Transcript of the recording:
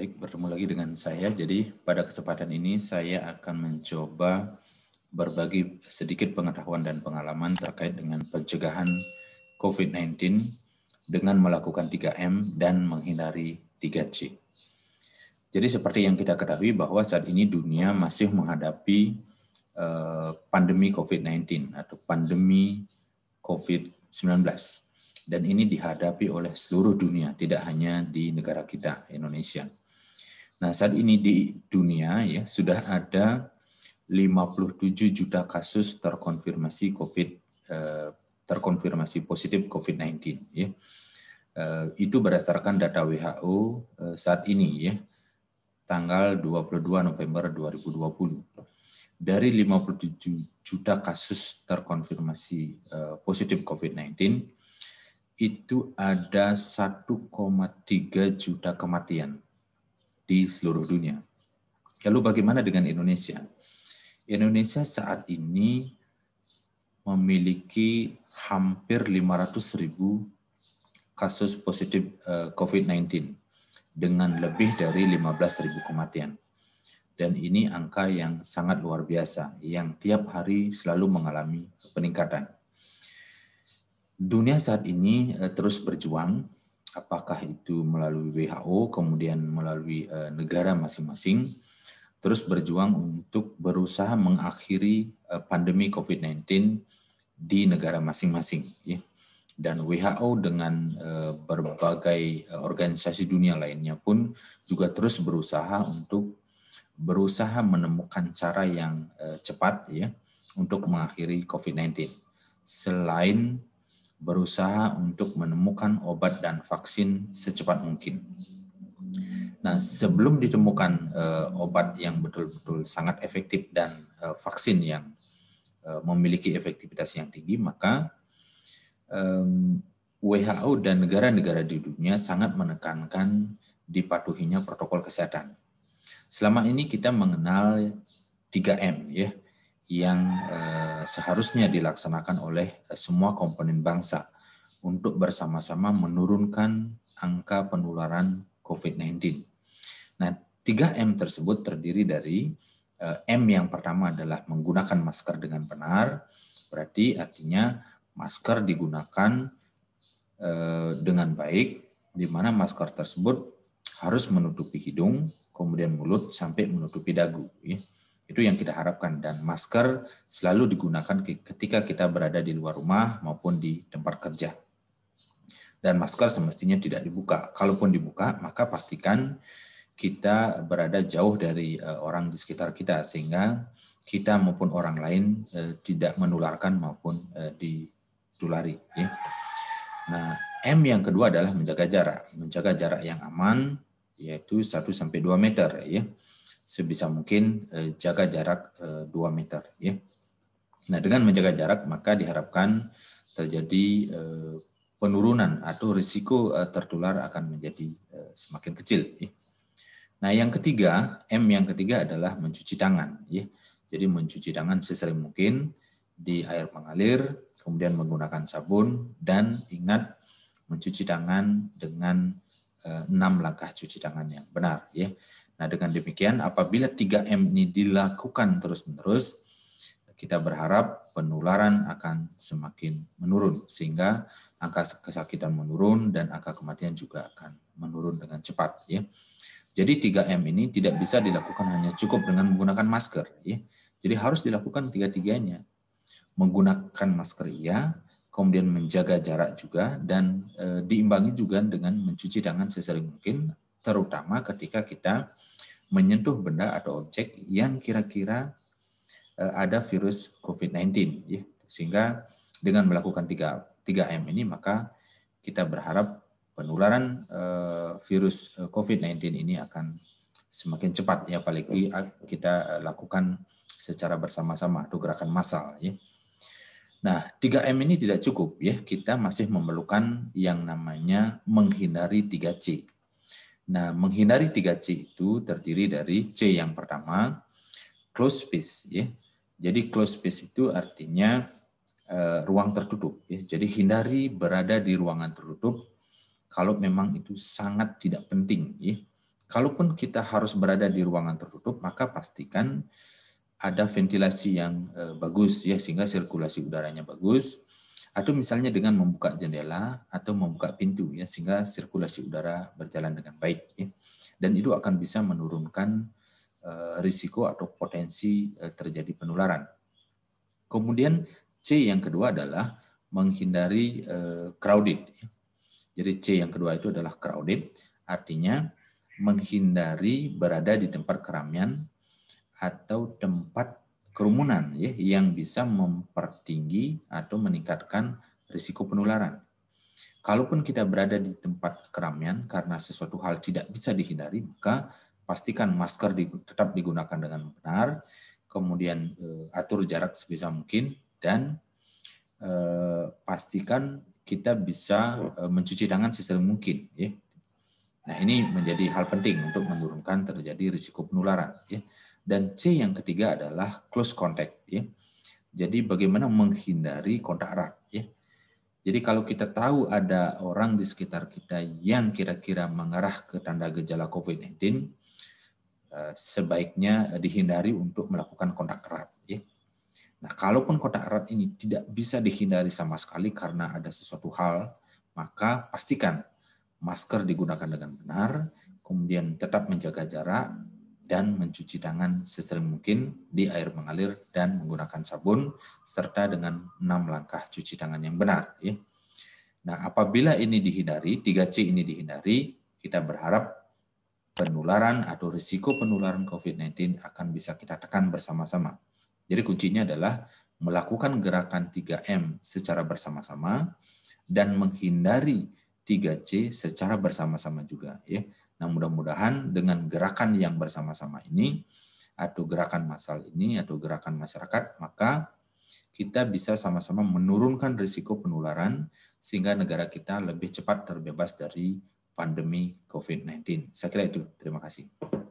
Baik, bertemu lagi dengan saya. Jadi pada kesempatan ini saya akan mencoba berbagi sedikit pengetahuan dan pengalaman terkait dengan pencegahan COVID-19 dengan melakukan 3M dan menghindari 3C. Jadi seperti yang kita ketahui bahwa saat ini dunia masih menghadapi eh, pandemi COVID-19 atau pandemi COVID-19 dan ini dihadapi oleh seluruh dunia, tidak hanya di negara kita Indonesia. Nah, saat ini di dunia ya sudah ada 57 juta kasus terkonfirmasi COVID eh, terkonfirmasi positif COVID-19 ya. Eh, itu berdasarkan data WHO eh, saat ini ya tanggal 22 November 2020. Dari 57 juta kasus terkonfirmasi positif COVID-19 itu ada 1,3 juta kematian di seluruh dunia. Lalu bagaimana dengan Indonesia? Indonesia saat ini memiliki hampir 500 ribu kasus positif eh, COVID-19 dengan lebih dari 15 ribu kematian. Dan ini angka yang sangat luar biasa, yang tiap hari selalu mengalami peningkatan. Dunia saat ini eh, terus berjuang apakah itu melalui WHO, kemudian melalui eh, negara masing-masing, terus berjuang untuk berusaha mengakhiri eh, pandemi COVID-19 di negara masing-masing. Ya? Dan WHO dengan eh, berbagai organisasi dunia lainnya pun juga terus berusaha untuk berusaha menemukan cara yang cepat ya untuk mengakhiri COVID-19. Selain berusaha untuk menemukan obat dan vaksin secepat mungkin. Nah, sebelum ditemukan uh, obat yang betul-betul sangat efektif dan uh, vaksin yang uh, memiliki efektivitas yang tinggi, maka um, WHO dan negara-negara di dunia sangat menekankan dipatuhinya protokol kesehatan. Selama ini kita mengenal 3M ya yang eh, seharusnya dilaksanakan oleh semua komponen bangsa untuk bersama-sama menurunkan angka penularan COVID-19. Nah, 3M tersebut terdiri dari eh, M yang pertama adalah menggunakan masker dengan benar, berarti artinya masker digunakan eh, dengan baik, di mana masker tersebut harus menutupi hidung, kemudian mulut sampai menutupi dagu. Ya. Itu yang kita harapkan dan masker selalu digunakan ketika kita berada di luar rumah maupun di tempat kerja. Dan masker semestinya tidak dibuka. Kalaupun dibuka, maka pastikan kita berada jauh dari eh, orang di sekitar kita sehingga kita maupun orang lain eh, tidak menularkan maupun eh, ditulari. Ya. Nah, M yang kedua adalah menjaga jarak. Menjaga jarak yang aman yaitu 1 2 meter ya sebisa mungkin eh, jaga jarak eh, 2 meter ya. Nah, dengan menjaga jarak maka diharapkan terjadi eh, penurunan atau risiko eh, tertular akan menjadi semakin kecil ya. Nah, yang ketiga, M yang ketiga adalah mencuci tangan ya. Jadi mencuci tangan sesering mungkin di air mengalir, kemudian menggunakan sabun dan ingat mencuci tangan dengan enam langkah cuci tangan yang benar ya. Nah, dengan demikian apabila 3M ini dilakukan terus-menerus, kita berharap penularan akan semakin menurun sehingga angka kesakitan menurun dan angka kematian juga akan menurun dengan cepat ya. Jadi 3M ini tidak bisa dilakukan hanya cukup dengan menggunakan masker ya. Jadi harus dilakukan tiga-tiganya. Menggunakan masker iya, kemudian menjaga jarak juga dan e, diimbangi juga dengan mencuci tangan sesering mungkin terutama ketika kita menyentuh benda atau objek yang kira-kira eh, ada virus COVID-19 ya. Sehingga dengan melakukan 3 3M ini maka kita berharap penularan eh, virus eh, COVID-19 ini akan semakin cepat ya apalagi kita lakukan secara bersama-sama itu gerakan massal ya. Nah, 3M ini tidak cukup ya. Kita masih memerlukan yang namanya menghindari 3C. Nah, menghindari 3C itu terdiri dari C yang pertama, close space. Ya. Jadi close space itu artinya e, ruang tertutup. Ya. Jadi hindari berada di ruangan tertutup kalau memang itu sangat tidak penting. Ya. Kalaupun kita harus berada di ruangan tertutup, maka pastikan ada ventilasi yang e, bagus ya sehingga sirkulasi udaranya bagus atau misalnya dengan membuka jendela atau membuka pintu ya sehingga sirkulasi udara berjalan dengan baik ya. dan itu akan bisa menurunkan uh, risiko atau potensi uh, terjadi penularan kemudian C yang kedua adalah menghindari uh, crowded ya. jadi C yang kedua itu adalah crowded artinya menghindari berada di tempat keramaian atau tempat kerumunan ya yang bisa mempertinggi atau meningkatkan risiko penularan. Kalaupun kita berada di tempat keramaian karena sesuatu hal tidak bisa dihindari, maka pastikan masker tetap digunakan dengan benar, kemudian eh, atur jarak sebisa mungkin dan eh, pastikan kita bisa eh, mencuci tangan sesering mungkin ya. Nah, ini menjadi hal penting untuk menurunkan terjadi risiko penularan ya. Dan C yang ketiga adalah close contact. Ya. Jadi bagaimana menghindari kontak erat. Ya. Jadi kalau kita tahu ada orang di sekitar kita yang kira-kira mengarah ke tanda gejala COVID-19, eh, sebaiknya dihindari untuk melakukan kontak erat. Ya. Nah, kalaupun kontak erat ini tidak bisa dihindari sama sekali karena ada sesuatu hal, maka pastikan masker digunakan dengan benar, kemudian tetap menjaga jarak, dan mencuci tangan sesering mungkin di air mengalir dan menggunakan sabun serta dengan enam langkah cuci tangan yang benar. Ya. Nah, apabila ini dihindari, 3C ini dihindari, kita berharap penularan atau risiko penularan COVID-19 akan bisa kita tekan bersama-sama. Jadi kuncinya adalah melakukan gerakan 3M secara bersama-sama dan menghindari 3C secara bersama-sama juga. Ya. Nah, mudah-mudahan dengan gerakan yang bersama-sama ini atau gerakan massal ini atau gerakan masyarakat, maka kita bisa sama-sama menurunkan risiko penularan sehingga negara kita lebih cepat terbebas dari pandemi COVID-19. Saya kira itu. Terima kasih.